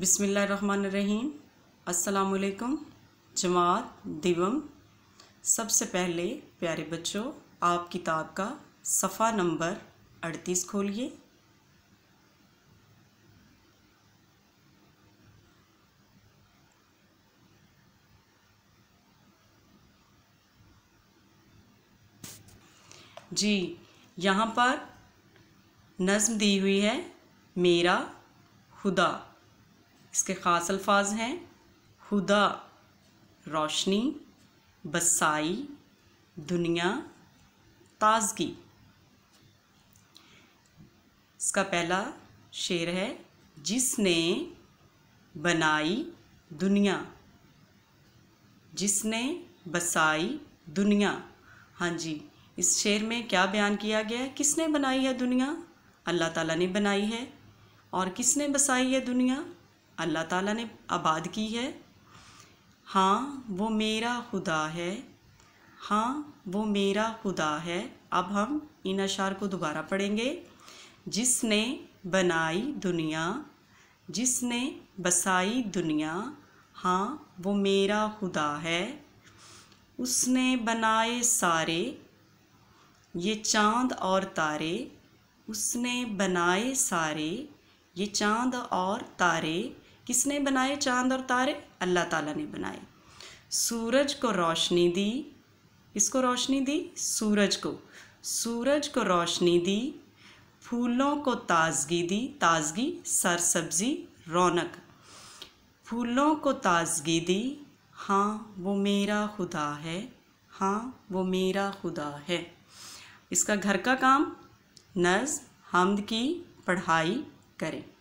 बिसमीम् असलकुम जमात दिवम सबसे पहले प्यारे बच्चों आप किताब का सफ़ा नंबर अड़तीस खोलिए जी यहाँ पर नज़म दी हुई है मेरा खुदा इसके ख़ास अल्फाज हैं हुदा रोशनी बसाई दुनिया ताजगी इसका पहला शेर है जिसने बनाई दुनिया जिसने बसाई दुनिया हाँ जी इस शेर में क्या बयान किया गया है किसने बनाई है दुनिया अल्लाह ताला ने बनाई है और किसने बसाई है दुनिया अल्लाह ताला ने आबाद की है हाँ वो मेरा खुदा है हाँ वो मेरा खुदा है अब हम इन अशार को दोबारा पढ़ेंगे जिसने बनाई दुनिया जिसने बसाई दुनिया हाँ वो मेरा खुदा है उसने बनाए सारे ये चांद और तारे उसने बनाए सारे ये चांद और तारे किसने बनाए चांद और तारे अल्लाह ताला ने बनाए सूरज को रोशनी दी किसको रोशनी दी सूरज को सूरज को रोशनी दी फूलों को ताजगी दी ताजगी सर सब्ज़ी रौनक फूलों को ताजगी दी हाँ वो मेरा खुदा है हाँ वो मेरा खुदा है इसका घर का काम नज़ हमद की पढ़ाई करें